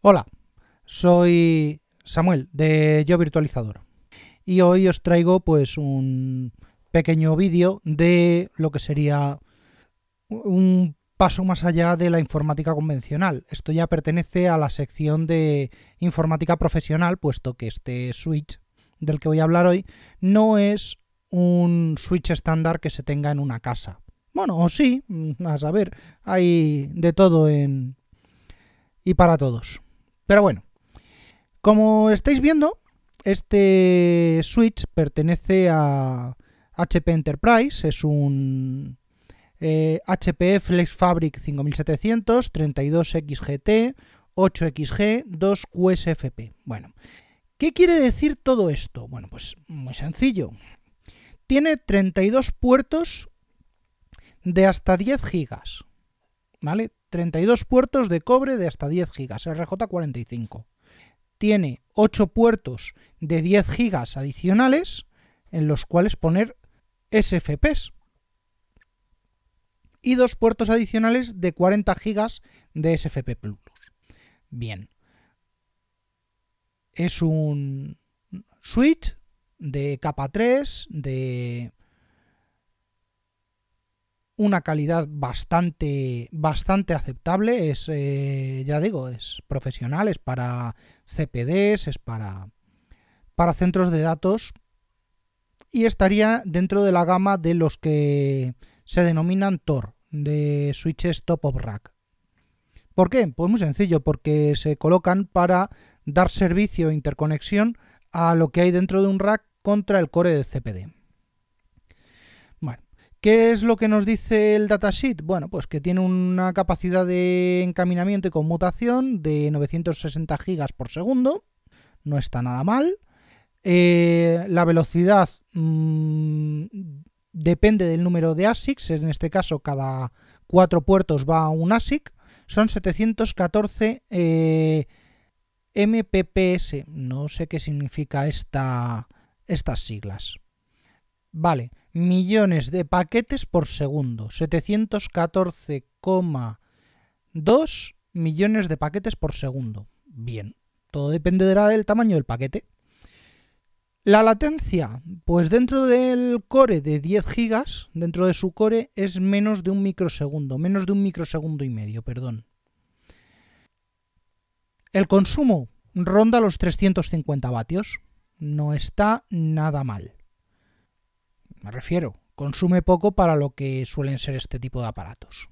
Hola, soy Samuel de Yo Virtualizador y hoy os traigo pues un pequeño vídeo de lo que sería un paso más allá de la informática convencional. Esto ya pertenece a la sección de informática profesional, puesto que este switch del que voy a hablar hoy no es un switch estándar que se tenga en una casa. Bueno, o sí, mm, a saber, hay de todo en y para todos. Pero bueno, como estáis viendo, este Switch pertenece a HP Enterprise, es un HP eh, Flex Fabric 5700, 32XGT, 8XG, 2QSFP. Bueno, ¿qué quiere decir todo esto? Bueno, pues muy sencillo. Tiene 32 puertos de hasta 10 gigas. ¿Vale? 32 puertos de cobre de hasta 10 gigas, RJ45. Tiene 8 puertos de 10 gigas adicionales en los cuales poner SFPs. Y dos puertos adicionales de 40 gigas de SFP Plus. Bien. Es un switch de capa 3, de una calidad bastante, bastante aceptable. Es, eh, ya digo, es profesional, es para CPDs, es para, para centros de datos y estaría dentro de la gama de los que se denominan Tor, de switches top of rack. ¿Por qué? Pues muy sencillo, porque se colocan para dar servicio e interconexión a lo que hay dentro de un rack contra el core de CPD. ¿Qué es lo que nos dice el datasheet? Bueno, pues que tiene una capacidad de encaminamiento y conmutación de 960 gigas por segundo. No está nada mal. Eh, la velocidad mm, depende del número de ASICs. En este caso, cada cuatro puertos va a un ASIC. Son 714 eh, MPPS. No sé qué significa esta, estas siglas. Vale, millones de paquetes por segundo. 714,2 millones de paquetes por segundo. Bien, todo dependerá del tamaño del paquete. La latencia, pues dentro del core de 10 gigas, dentro de su core, es menos de un microsegundo, menos de un microsegundo y medio, perdón. El consumo ronda los 350 vatios, no está nada mal. Me refiero, consume poco para lo que suelen ser este tipo de aparatos.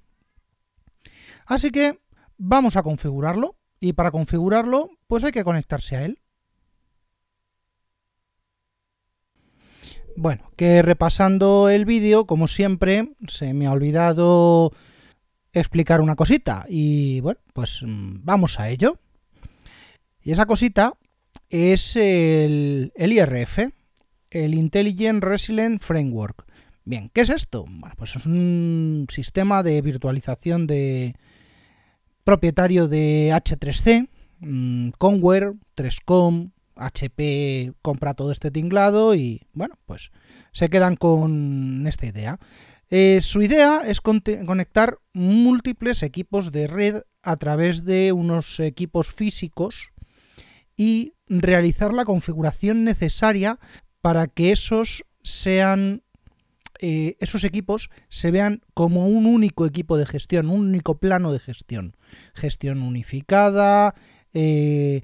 Así que vamos a configurarlo y para configurarlo pues hay que conectarse a él. Bueno, que repasando el vídeo, como siempre, se me ha olvidado explicar una cosita y bueno, pues mm, vamos a ello. Y esa cosita es el, el IRF, el Intelligent Resilient Framework. Bien, ¿qué es esto? pues es un sistema de virtualización de propietario de H3C, mm, Conware, 3Com, HP compra todo este tinglado y bueno, pues se quedan con esta idea. Eh, su idea es conectar múltiples equipos de red a través de unos equipos físicos y realizar la configuración necesaria para que esos sean eh, esos equipos se vean como un único equipo de gestión, un único plano de gestión. Gestión unificada, eh,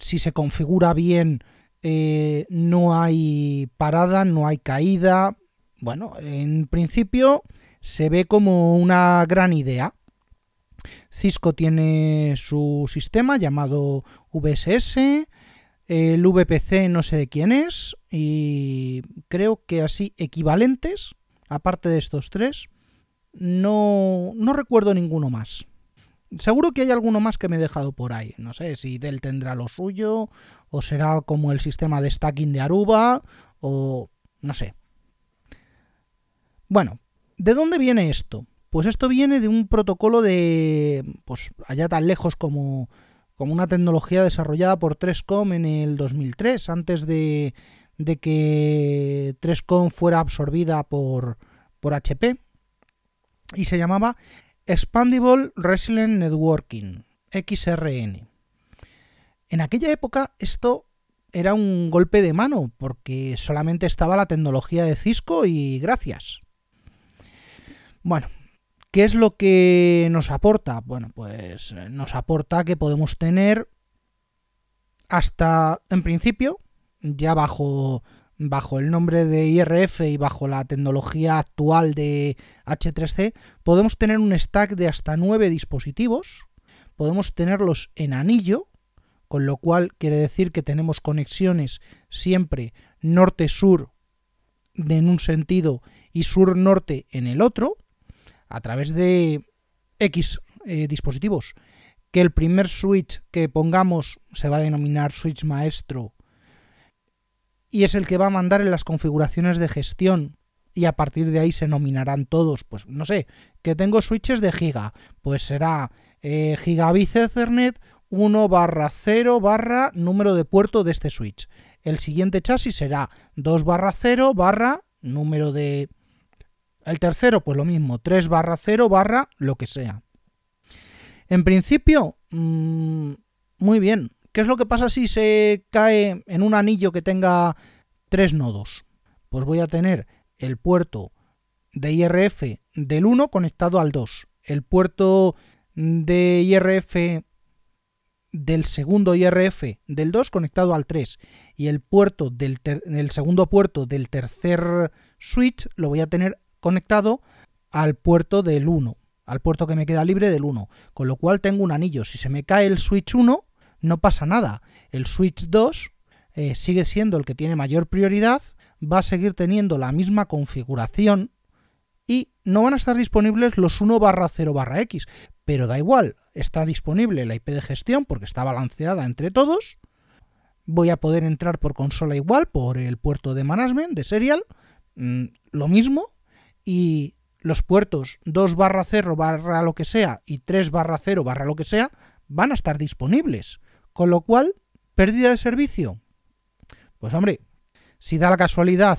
si se configura bien eh, no hay parada, no hay caída. Bueno, en principio se ve como una gran idea. Cisco tiene su sistema llamado VSS, el VPC no sé de quién es y creo que así equivalentes, aparte de estos tres, no, no recuerdo ninguno más. Seguro que hay alguno más que me he dejado por ahí. No sé si Dell tendrá lo suyo, o será como el sistema de stacking de Aruba, o no sé. Bueno, ¿de dónde viene esto? Pues esto viene de un protocolo de, pues allá tan lejos como como una tecnología desarrollada por 3Com en el 2003, antes de, que 3Com fuera absorbida por, HP, y se llamaba Expandable Resilient Networking, XRN. En aquella época esto era un golpe de mano porque solamente estaba la tecnología de Cisco y gracias. Bueno, ¿Qué es lo que nos aporta? Bueno, pues eh, nos aporta que podemos tener hasta, en principio, ya bajo, bajo el nombre de IRF y bajo la tecnología actual de H3C, podemos tener un stack de hasta nueve dispositivos, podemos tenerlos en anillo, con lo cual quiere decir que tenemos conexiones siempre norte-sur en un sentido y sur-norte en el otro, a través de X eh, dispositivos, que el primer switch que pongamos se va a denominar switch maestro y es el que va a mandar en las configuraciones de gestión y a partir de ahí se nominarán todos. Pues no sé, que tengo switches de giga, pues será eh, gigabit Ethernet 1 barra 0 barra número de puerto de este switch. El siguiente chasis será 2 barra 0 barra número de el tercero, pues lo mismo, 3 barra 0 barra lo que sea. En principio, mm, muy bien. ¿Qué es lo que pasa si se cae en un anillo que tenga tres nodos? Pues voy a tener el puerto de IRF del 1 conectado al 2, el puerto de IRF del segundo IRF del 2 conectado al 3 y el puerto del, segundo puerto del tercer switch lo voy a tener conectado al puerto del 1, al puerto que me queda libre del 1, con lo cual tengo un anillo. Si se me cae el switch 1, no pasa nada. El switch 2 eh, sigue siendo el que tiene mayor prioridad, va a seguir teniendo la misma configuración y no van a estar disponibles los 1 barra 0 barra X, pero da igual, está disponible la IP de gestión porque está balanceada entre todos. Voy a poder entrar por consola igual, por el puerto de management, de serial, mm, lo mismo, y los puertos 2 barra 0 barra lo que sea y 3 barra 0 barra lo que sea van a estar disponibles. Con lo cual, pérdida de servicio. Pues hombre, si da la casualidad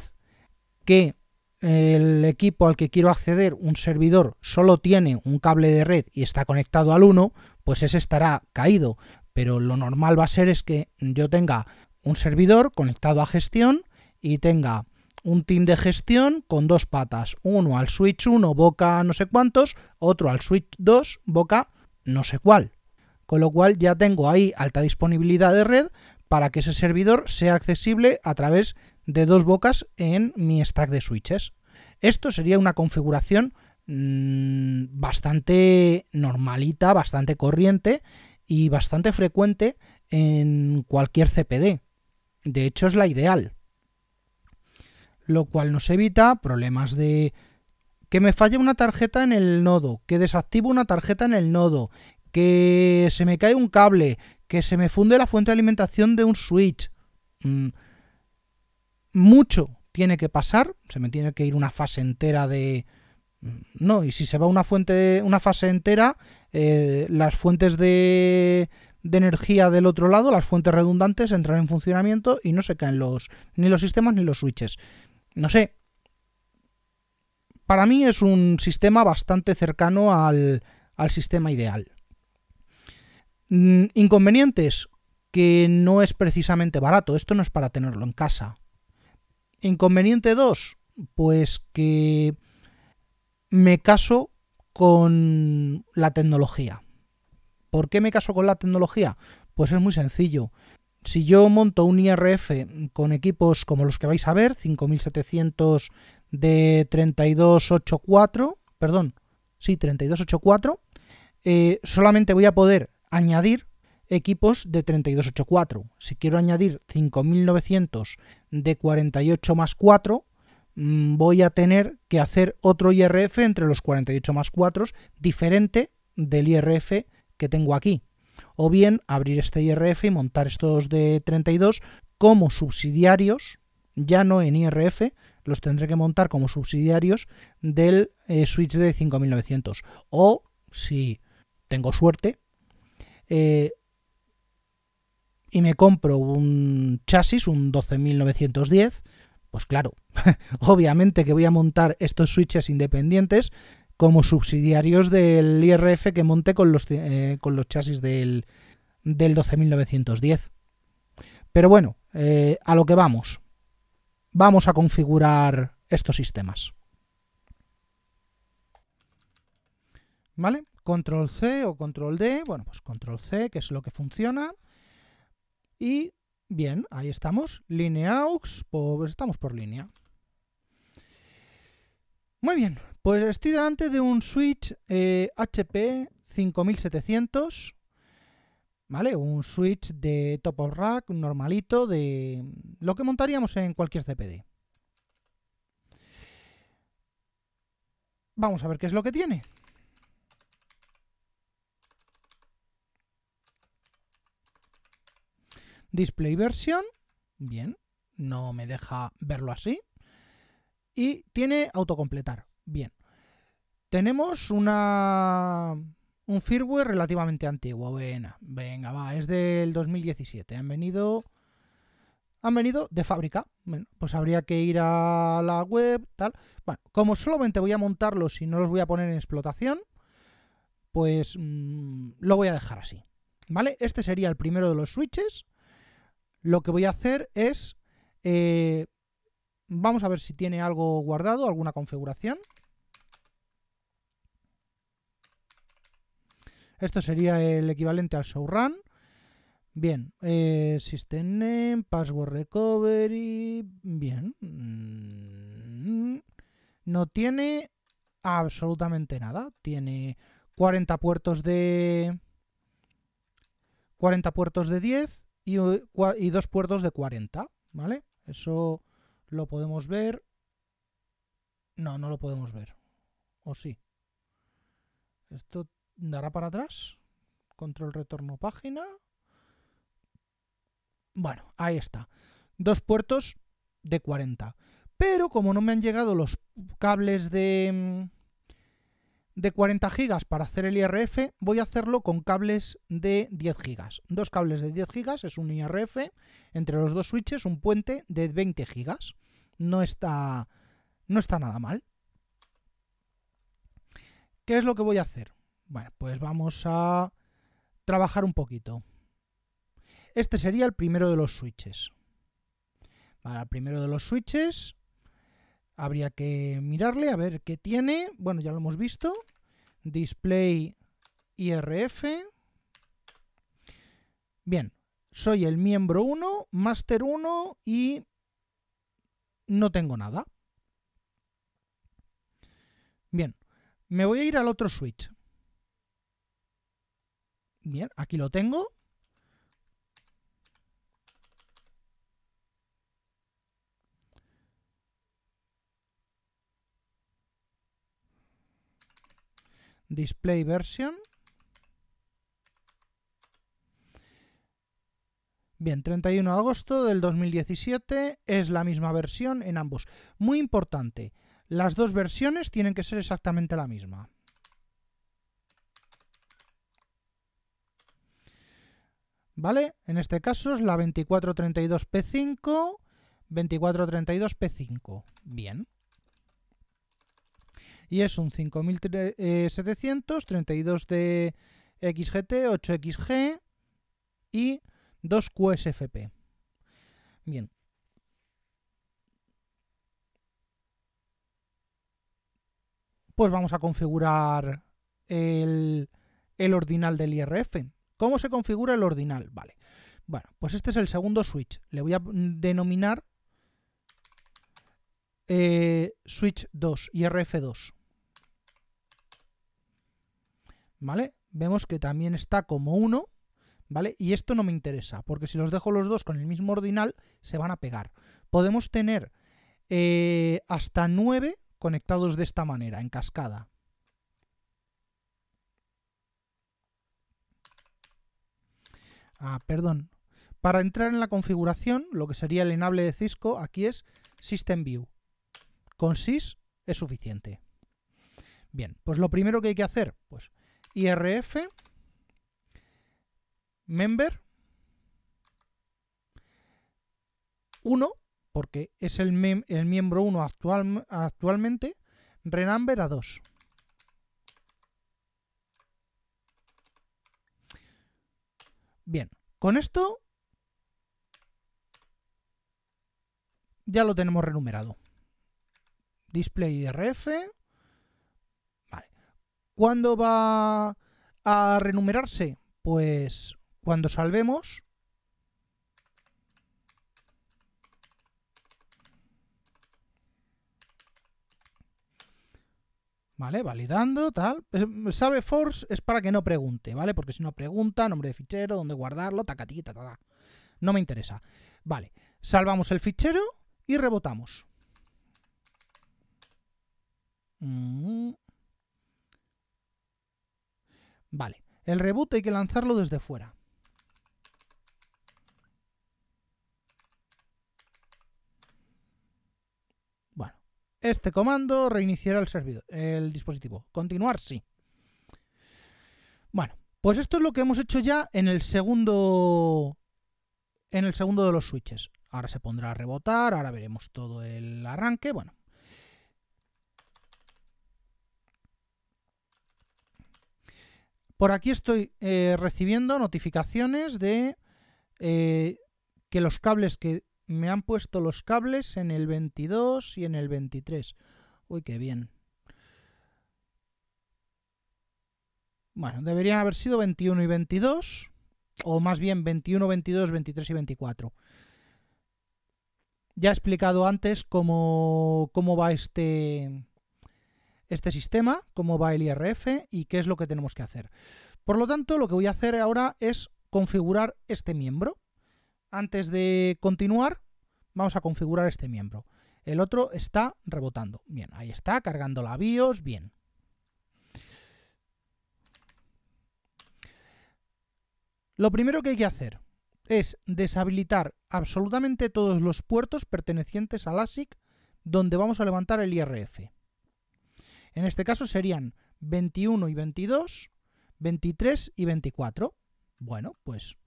que el equipo al que quiero acceder, un servidor, solo tiene un cable de red y está conectado al 1, pues ese estará caído. Pero lo normal va a ser es que yo tenga un servidor conectado a gestión y tenga un team de gestión con dos patas, uno al switch 1 boca no sé cuántos, otro al switch 2 boca no sé cuál. Con lo cual ya tengo ahí alta disponibilidad de red para que ese servidor sea accesible a través de dos bocas en mi stack de switches. Esto sería una configuración mm, bastante normalita, bastante corriente y bastante frecuente en cualquier CPD. De hecho es la ideal lo cual nos evita problemas de que me falle una tarjeta en el nodo, que desactivo una tarjeta en el nodo, que se me cae un cable, que se me funde la fuente de alimentación de un switch. Mm. Mucho tiene que pasar, se me tiene que ir una fase entera de... Mm, no, y si se va una fuente, una fase entera, eh, las fuentes de, de energía del otro lado, las fuentes redundantes entran en funcionamiento y no se caen los ni los sistemas ni los switches. No sé. Para mí es un sistema bastante cercano al, sistema ideal. Mm, inconvenientes, que no es precisamente barato, esto no es para tenerlo en casa. Inconveniente 2, pues que me caso con la tecnología. ¿Por qué me caso con la tecnología? Pues es muy sencillo. Si yo monto un IRF con equipos como los que vais a ver, 5700 de 3284, perdón, sí, 3284, eh, solamente voy a poder añadir equipos de 3284. Si quiero añadir 5900 de 48 más 4, mm, voy a tener que hacer otro IRF entre los 48 más 4, diferente del IRF que tengo aquí o bien abrir este IRF y montar estos de 32 como subsidiarios, ya no en IRF, los tendré que montar como subsidiarios del eh, switch de 5900. O si tengo suerte eh, y me compro un chasis, un 12910, pues claro, obviamente que voy a montar estos switches independientes como subsidiarios del IRF que monte con los, eh, con los chasis del, del 12.910. Pero bueno, eh, a lo que vamos. Vamos a configurar estos sistemas. ¿Vale? Control C o control D. Bueno, pues control C, que es lo que funciona. Y bien, ahí estamos. Línea AUX, estamos por línea. Muy bien, pues estoy delante de un Switch HP eh, 5700, ¿vale? Un Switch de top of rack, normalito, de lo que montaríamos en cualquier CPD. Vamos a ver qué es lo que tiene. Display version, bien, no me deja verlo así. Y tiene autocompletar, Bien. Tenemos una un firmware relativamente antiguo. Venga, venga, va, es del 2017. Han venido han venido de fábrica. Bueno, pues habría que ir a la web, tal. Bueno, como solamente voy a montarlos y no los voy a poner en explotación, pues mm, lo voy a dejar así. ¿Vale? Este sería el primero de los switches. Lo que voy a hacer es... Eh, vamos a ver si tiene algo guardado, alguna configuración. Esto sería el equivalente al showrun. Bien, eh, system name, password recovery. Bien. Mm, no tiene absolutamente nada. Tiene 40 puertos de. 40 puertos de 10 y, eh, y dos puertos de 40. ¿Vale? Eso lo podemos ver. No, no lo podemos ver. ¿O sí? Esto dará para atrás. Control retorno página. Bueno, ahí está. Dos puertos de 40. Pero como no me han llegado los cables de, mm, de 40 gigas para hacer el IRF, voy a hacerlo con cables de 10 gigas. Dos cables de 10 gigas es un IRF, entre los dos switches un puente de 20 gigas. No está, no está nada mal. ¿Qué es lo que voy a hacer? Bueno, pues vamos a trabajar un poquito. Este sería el primero de los switches. Para el primero de los switches habría que mirarle a ver qué tiene. Bueno, ya lo hemos visto. Display IRF. Bien, soy el miembro 1, master 1 y no tengo nada. Bien, me voy a ir al otro switch. Bien, aquí lo tengo. Display version. Bien, 31 de agosto del 2017 es la misma versión en ambos. Muy importante, las dos versiones tienen que ser exactamente la misma. ¿vale? En este caso es la 2432P5, 2432P5, bien. Y es un 5732 32 eh, de XGT, 8XG y 2 QSFP. Bien. Pues vamos a configurar el ordinal del IRF. ¿Cómo se configura el ordinal? Vale. Bueno, pues este es el segundo switch. Le voy a denominar eh, switch 2, RF 2 ¿Vale? Vemos que también está como 1, ¿vale? Y esto no me interesa, porque si los dejo los dos con el mismo ordinal, se van a pegar. Podemos tener eh, hasta 9 conectados de esta manera, en cascada. Ah, perdón. Para entrar en la configuración, lo que sería el enable de Cisco, aquí es System View. Con Sys es suficiente. Bien, pues lo primero que hay que hacer, pues IRF, member, 1, porque es el, miembro 1 actualmente, renumber a 2. Bien, con esto ya lo tenemos renumerado. Display rf Vale. ¿Cuándo va a renumerarse? Pues cuando salvemos ¿vale? Validando, tal. Sabe force es para que no pregunte, ¿vale? Porque si no pregunta, nombre de fichero, dónde guardarlo, tacatita, ta. No me interesa. Vale, salvamos el fichero y rebotamos. Mm. Vale, el reboot hay que lanzarlo desde fuera. Este comando reiniciará el servidor, el dispositivo. Continuar, sí. Bueno, pues esto es lo que hemos hecho ya en el segundo en el segundo de los switches. Ahora se pondrá a rebotar, ahora veremos todo el arranque, bueno. Por aquí estoy eh, recibiendo notificaciones de eh, que los cables que me han puesto los cables en el 22 y en el 23. Uy, qué bien. Bueno, deberían haber sido 21 y 22, o más bien 21, 22, 23 y 24. Ya he explicado antes cómo, va este, este sistema, cómo va el IRF y qué es lo que tenemos que hacer. Por lo tanto, lo que voy a hacer ahora es configurar este miembro. Antes de continuar, vamos a configurar este miembro. El otro está rebotando. Bien, ahí está, cargando la BIOS, bien. Lo primero que hay que hacer es deshabilitar absolutamente todos los puertos pertenecientes al ASIC donde vamos a levantar el IRF. En este caso serían 21 y 22, 23 y 24. Bueno, pues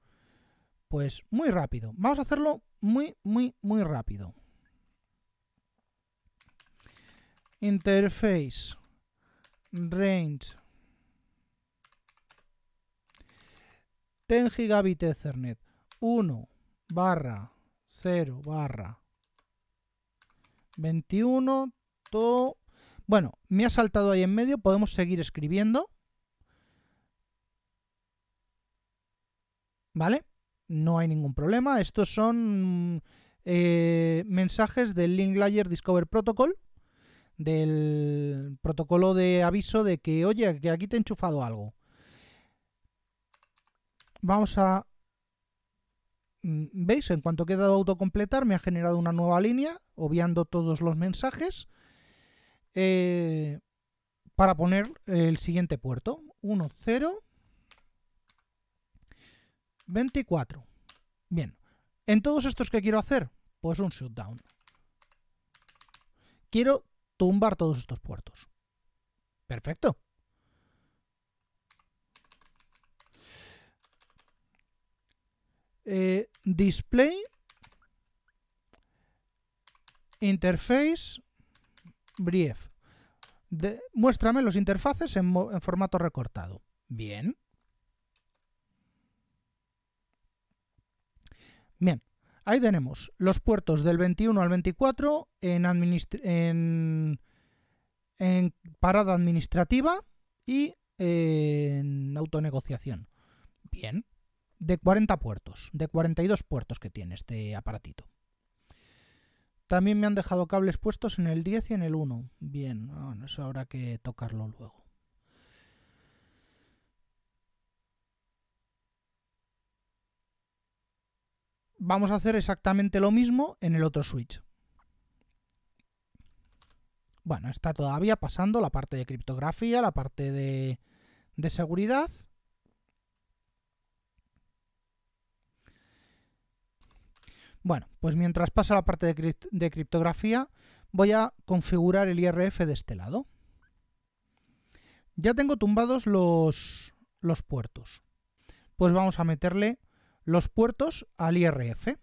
pues muy rápido. Vamos a hacerlo muy, muy, muy rápido. Interface. Range. 10 gigabit Ethernet 1 barra 0 barra 21 todo bueno, me ha saltado ahí en medio, podemos seguir escribiendo. ¿Vale? no hay ningún problema. Estos son eh, mensajes del Link Layer Discover Protocol, del protocolo de aviso de que, oye, que aquí te he enchufado algo. Vamos a... Mm, ¿Veis? En cuanto he dado autocompletar me ha generado una nueva línea, obviando todos los mensajes, eh, para poner el siguiente puerto. 1, 0, 24. Bien. En todos estos que quiero hacer, pues un shutdown. Quiero tumbar todos estos puertos. Perfecto. Eh, display interface brief. muéstrame los interfaces en formato recortado. Bien. Bien, ahí tenemos los puertos del 21 al 24 en, en, en parada administrativa y en autonegociación. Bien, de 40 puertos, de 42 puertos que tiene este aparatito. También me han dejado cables puestos en el 10 y en el 1. Bien, bueno, eso habrá que tocarlo luego. vamos a hacer exactamente lo mismo en el otro switch. Bueno, está todavía pasando la parte de criptografía, la parte de, seguridad. Bueno, pues mientras pasa la parte de, criptografía, voy a configurar el IRF de este lado. Ya tengo tumbados los, los puertos. Pues vamos a meterle los puertos al IRF.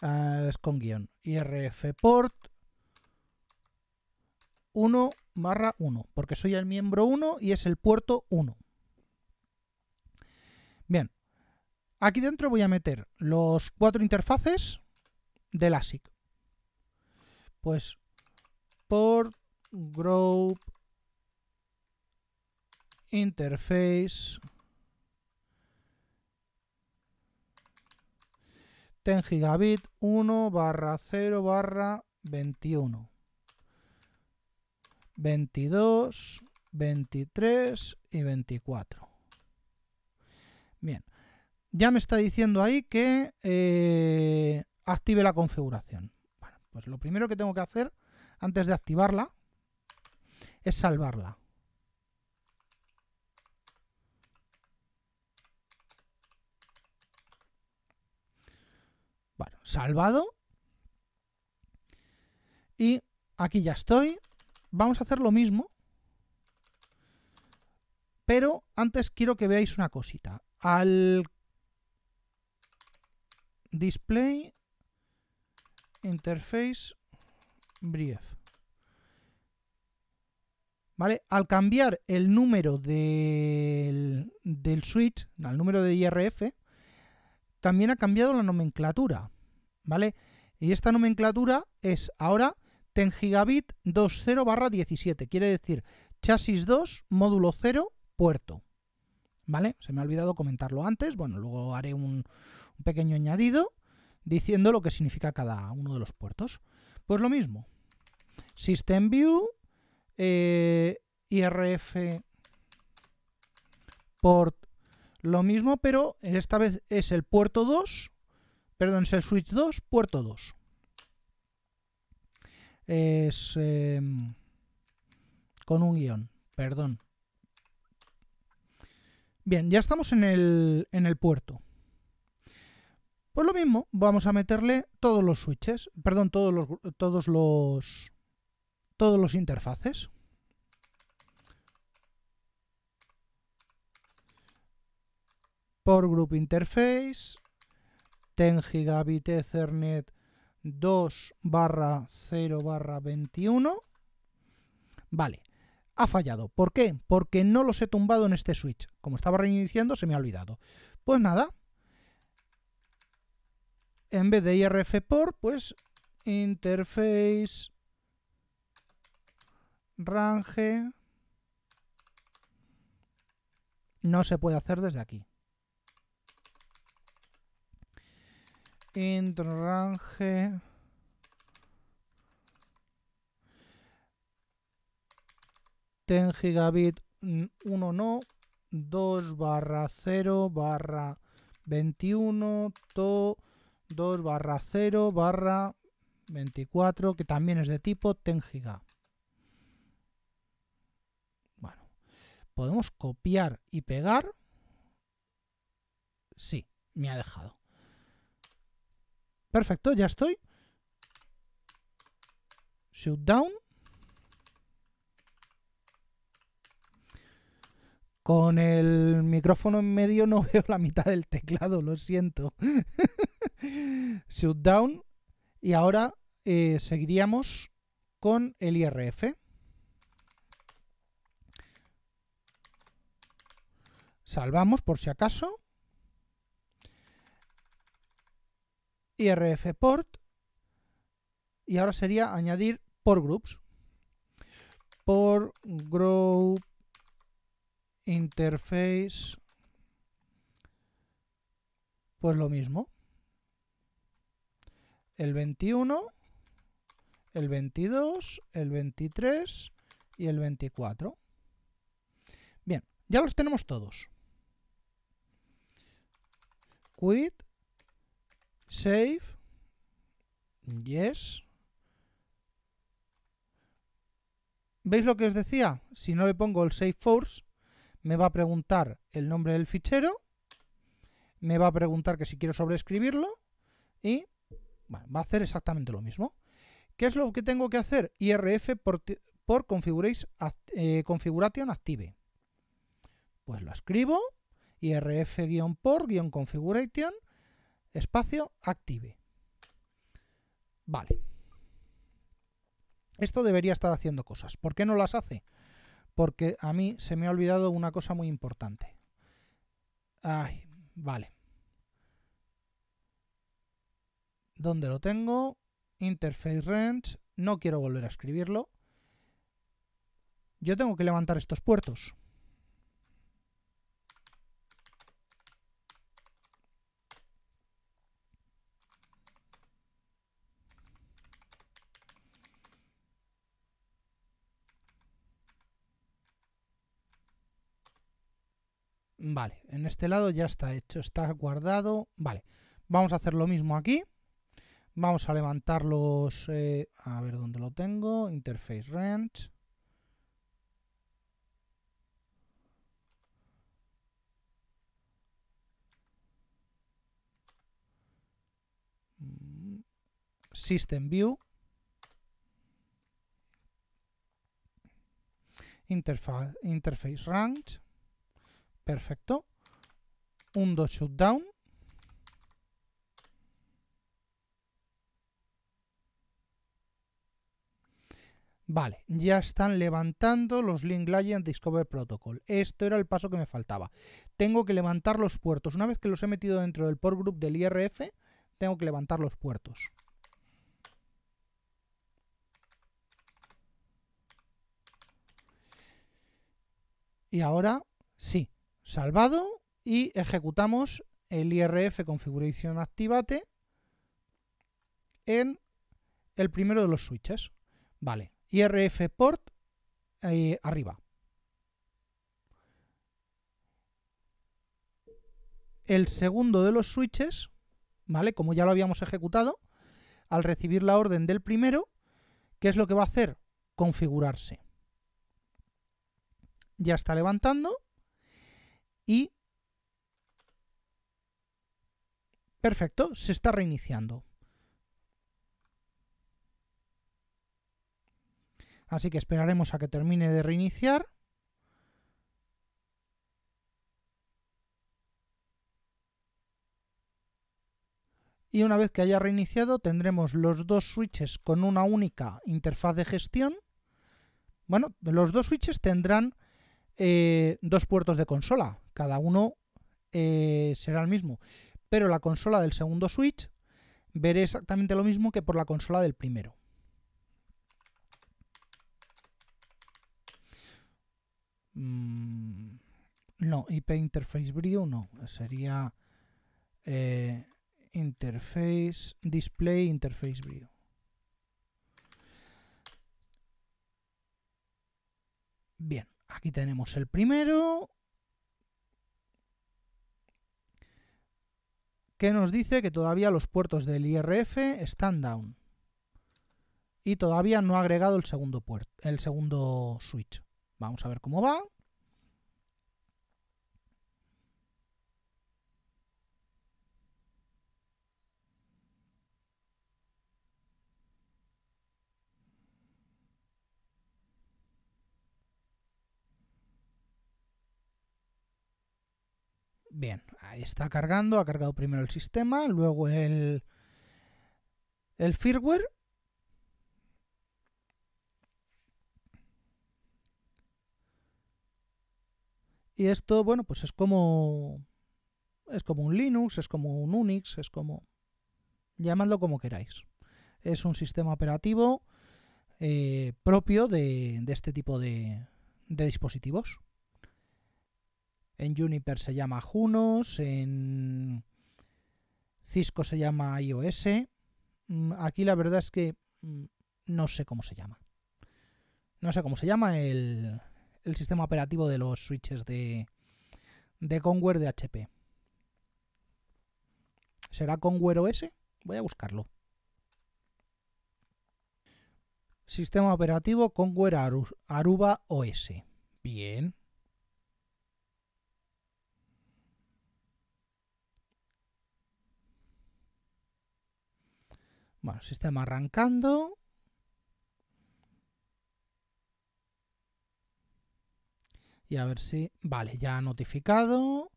Ah, es con guión. IRF port 1 barra 1, porque soy el miembro 1 y es el puerto 1. Bien, aquí dentro voy a meter los cuatro interfaces del ASIC. Pues port group interface 10 gigabit 1 barra 0 barra 21 22 23 y 24 bien ya me está diciendo ahí que eh, active la configuración pues lo primero que tengo que hacer antes de activarla es salvarla salvado. Y aquí ya estoy. Vamos a hacer lo mismo. Pero antes quiero que veáis una cosita. Al display interface brief. ¿Vale? Al cambiar el número del, del switch, al número de IRF, también ha cambiado la nomenclatura. ¿vale? Y esta nomenclatura es ahora 10 Tengigabit 20 barra 17, quiere decir chasis 2, módulo 0, puerto. ¿Vale? Se me ha olvidado comentarlo antes, bueno, luego haré un, pequeño añadido diciendo lo que significa cada uno de los puertos. Pues lo mismo, System View, eh, IRF port, lo mismo, pero esta vez es el puerto 2 Perdón, es el switch 2, puerto 2. Es em, con un guión, perdón. Bien, ya estamos en el, en el puerto. Pues lo mismo, vamos a meterle todos los switches, perdón, todos los, todos los, todos los interfaces. Por Group Interface, 10 Gigabit Ethernet 2 barra 0 barra 21. Vale, ha fallado. ¿Por qué? Porque no los he tumbado en este switch. Como estaba reiniciando, se me ha olvidado. Pues nada, en vez de IRF por, pues interface range no se puede hacer desde aquí. int range ten gigabit 1 no 2 barra 0 barra 21 to 2 barra 0 barra 24 que también es de tipo 10 giga bueno podemos copiar y pegar sí me ha dejado Perfecto, ya estoy. down. Con el micrófono en medio no veo la mitad del teclado, lo siento. down. Y ahora eh, seguiríamos con el IRF. Salvamos por si acaso. rf port y ahora sería añadir por groups por group interface pues lo mismo el 21 el 22 el 23 y el 24 bien ya los tenemos todos quit Save. Yes. ¿Veis lo que os decía? Si no le pongo el Save Force, me va a preguntar el nombre del fichero, me va a preguntar que si quiero sobreescribirlo y va a hacer exactamente lo mismo. ¿Qué es lo que tengo que hacer? IRF por, por eh, Configuration Active. Pues lo escribo, IRF-por-configuration Espacio active. Vale. Esto debería estar haciendo cosas. ¿Por qué no las hace? Porque a mí se me ha olvidado una cosa muy importante. Ay, vale. ¿Dónde lo tengo? Interface Range. No quiero volver a escribirlo. Yo tengo que levantar estos puertos. Vale, en este lado ya está hecho, está guardado. Vale, vamos a hacer lo mismo aquí. Vamos a levantarlos eh, a ver dónde lo tengo. Interface Range. System View. interface Range. Perfecto. Un 2 shutdown. Vale, ya están levantando los Link Client Discover Protocol. Esto era el paso que me faltaba. Tengo que levantar los puertos. Una vez que los he metido dentro del port group del IRF, tengo que levantar los puertos. Y ahora sí, salvado y ejecutamos el IRF configuración activate en el primero de los switches. Vale, IRF port eh, arriba. El segundo de los switches, ¿vale? Como ya lo habíamos ejecutado, al recibir la orden del primero, ¿qué es lo que va a hacer? Configurarse. Ya está levantando y perfecto, se está reiniciando. Así que esperaremos a que termine de reiniciar. Y una vez que haya reiniciado tendremos los dos switches con una única interfaz de gestión. Bueno, los dos switches tendrán eh, dos puertos de consola, cada uno eh, será el mismo, pero la consola del segundo Switch veré exactamente lo mismo que por la consola del primero. Mm, no, IP Interface Brio no, sería eh, Interface Display Interface Brio. Bien. Aquí tenemos el primero. Que nos dice que todavía los puertos del IRF están down. Y todavía no ha agregado el segundo, puerto, el segundo switch. Vamos a ver cómo va. Bien, ahí está cargando, ha cargado primero el sistema, luego el, el firmware. Y esto, bueno, pues es como es como un Linux, es como un Unix, es como llamadlo como queráis. Es un sistema operativo eh, propio de, este tipo de dispositivos. En Juniper se llama Junos, en Cisco se llama iOS. Mm, aquí la verdad es que mm, no sé cómo se llama. No sé cómo se llama el, sistema operativo de los switches de, de Conware de HP. ¿Será Conware OS? Voy a buscarlo. Sistema operativo Conware Aruba OS. Bien, Bueno, sistema arrancando. Y a ver si... Vale, ya ha notificado.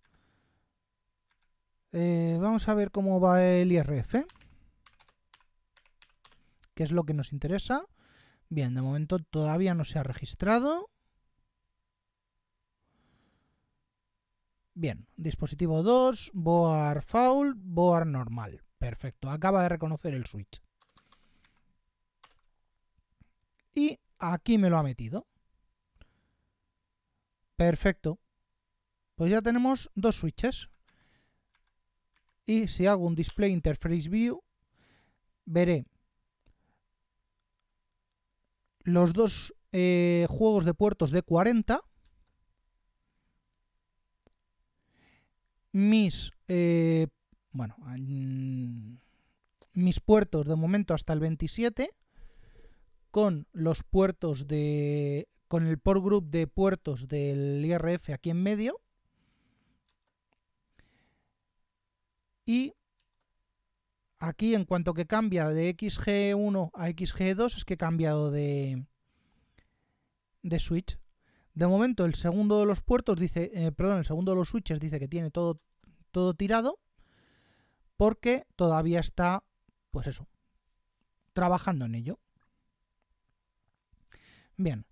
Eh, vamos a ver cómo va el IRF. ¿Qué es lo que nos interesa? Bien, de momento todavía no se ha registrado. Bien, dispositivo 2, boar foul, boar normal. Perfecto, acaba de reconocer el switch. Y aquí me lo ha metido. Perfecto. Pues ya tenemos dos switches. Y si hago un display interface view, veré los dos eh, juegos de puertos de 40, mis eh, bueno, mis puertos de momento hasta el 27, con los puertos de. con el port group de puertos del IRF aquí en medio. Y aquí en cuanto que cambia de XG1 a XG2 es que he cambiado de, de switch. De momento el segundo de los puertos dice, eh, perdón, el segundo de los switches dice que tiene todo, todo tirado porque todavía está, pues eso, trabajando en ello. Bien,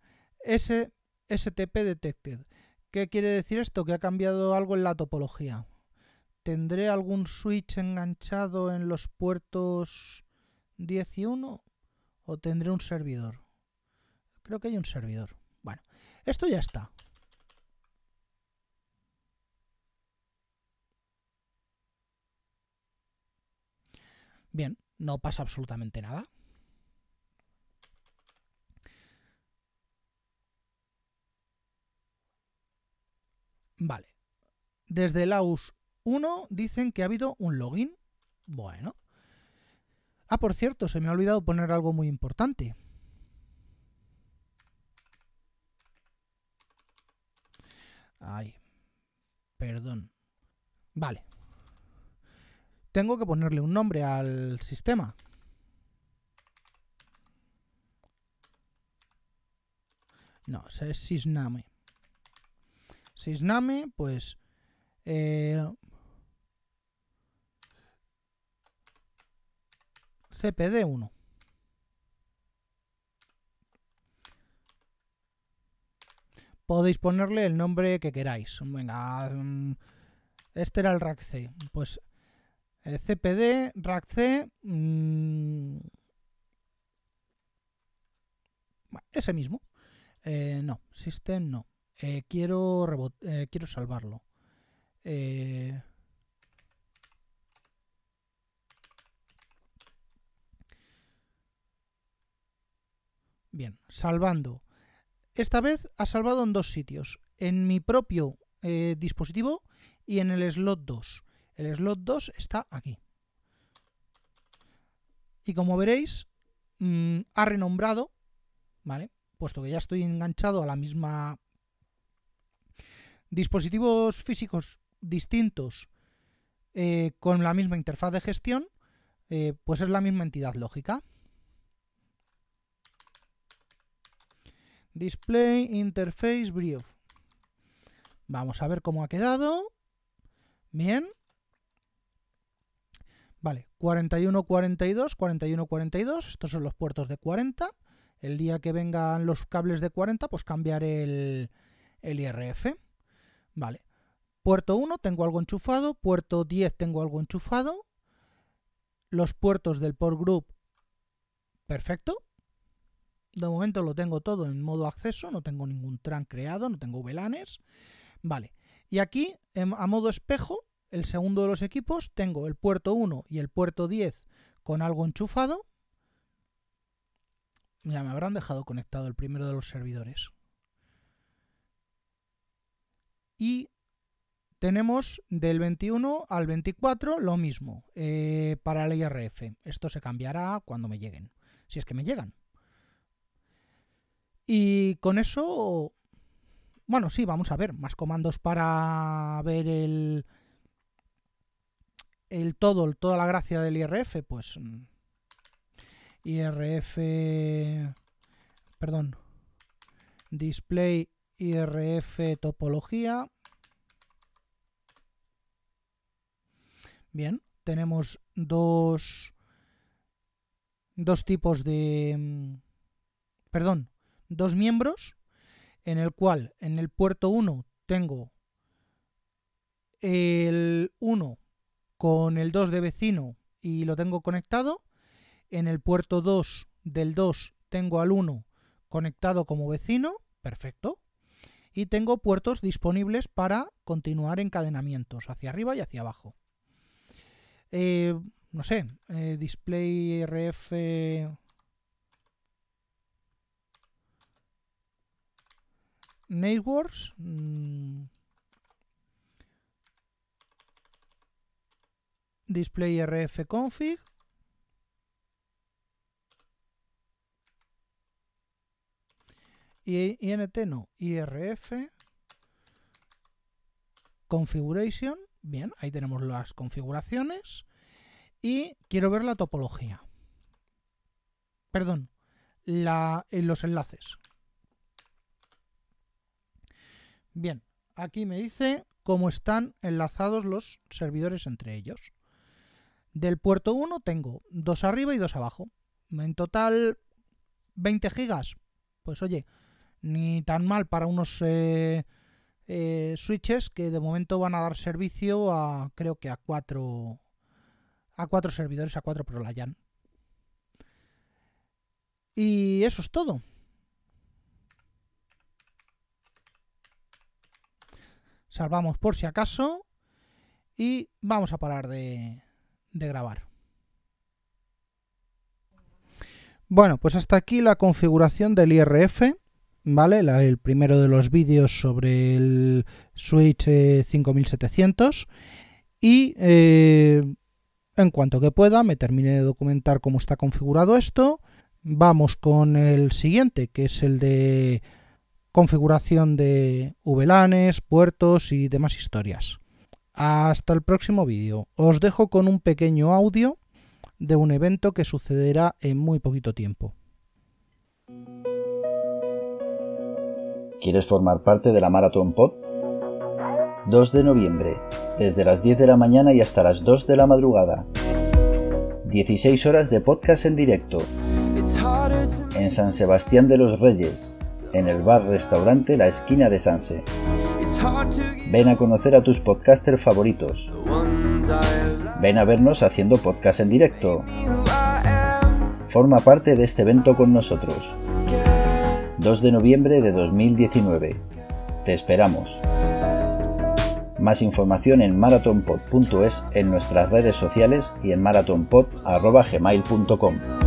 ese STP Detected. ¿Qué quiere decir esto? Que ha cambiado algo en la topología. ¿Tendré algún switch enganchado en los puertos 11? ¿O tendré un servidor? Creo que hay un servidor. Bueno, esto ya está. Bien, no pasa absolutamente nada. Vale. Desde el AUS 1 dicen que ha habido un login. Bueno. Ah, por cierto, se me ha olvidado poner algo muy importante. Ay, perdón. Vale tengo que ponerle un nombre al sistema. No, es Sysname. Sysname, pues... Eh, CPD1. Podéis ponerle el nombre que queráis. Venga, mm, este era el rack Pues CPD, RACC mm, ese mismo. Eh, no, System no. Eh, quiero, eh, quiero salvarlo. Bien, salvando. Esta vez ha salvado en dos sitios. En mi propio dispositivo y en el slot 2. El slot 2 está aquí. Y como veréis, mm, ha renombrado, ¿vale? Puesto que ya estoy enganchado a la misma... Dispositivos físicos distintos eh, con la misma interfaz de gestión, eh, pues es la misma entidad lógica. Display Interface Brief. Vamos a ver cómo ha quedado. Bien, Vale, 41, 42, 41, 42, estos son los puertos de 40. El día que vengan los cables de 40, pues cambiaré el, el IRF. Vale, puerto 1 tengo algo enchufado, puerto 10 tengo algo enchufado. Los puertos del port group, perfecto. De momento lo tengo todo en modo acceso, no tengo ningún tran creado, no tengo velanes. Vale, y aquí em, a modo espejo el segundo de los equipos, tengo el puerto 1 y el puerto 10 con algo enchufado. Ya me habrán dejado conectado el primero de los servidores. Y tenemos del 21 al 24 lo mismo eh, para el IRF. Esto se cambiará cuando me lleguen, si es que me llegan. Y con eso, bueno, sí, vamos a ver, más comandos para ver el, el todo, toda la gracia del IRF, pues IRF, perdón, display IRF topología. Bien, tenemos dos, dos tipos de, perdón, dos miembros en el cual en el puerto 1 tengo el 1 con el 2 de vecino y lo tengo conectado. En el puerto 2 del 2 tengo al 1 conectado como vecino. Perfecto. Y tengo puertos disponibles para continuar encadenamientos hacia arriba y hacia abajo. Eh, no sé, eh, display rf networks. Mm, display config Y INT no, IRF Configuration. Bien, ahí tenemos las configuraciones. Y quiero ver la topología. Perdón, la, eh, los enlaces. Bien, aquí me dice cómo están enlazados los servidores entre ellos. Del puerto 1 tengo dos arriba y dos abajo. En total, 20 gigas. Pues oye, ni tan mal para unos eh, eh, switches que de momento van a dar servicio a, creo que a cuatro, a cuatro servidores, a cuatro ProLayan. Y eso es todo. Salvamos por si acaso. Y vamos a parar de, de grabar. Bueno, pues hasta aquí la configuración del IRF, ¿vale? el primero de los vídeos sobre el Switch 5700 eh, y eh, en cuanto que pueda me termine de documentar cómo está configurado esto. Vamos con el siguiente, que es el de configuración de VLANs, e puertos y demás historias. Hasta el próximo vídeo. Os dejo con un pequeño audio de un evento que sucederá en muy poquito tiempo. ¿Quieres formar parte de la Maratón Pod? 2 de noviembre, desde las 10 de la mañana y hasta las 2 de la madrugada. 16 horas de podcast en directo en San Sebastián de los Reyes, en el bar-restaurante La Esquina de Sanse. Ven a conocer a tus podcasters favoritos. Ven a vernos haciendo podcast en directo. Forma parte de este evento con nosotros. 2 de noviembre de 2019. Te esperamos. Más información en marathonpod.es, en nuestras redes sociales y en marathonpod.gmail.com.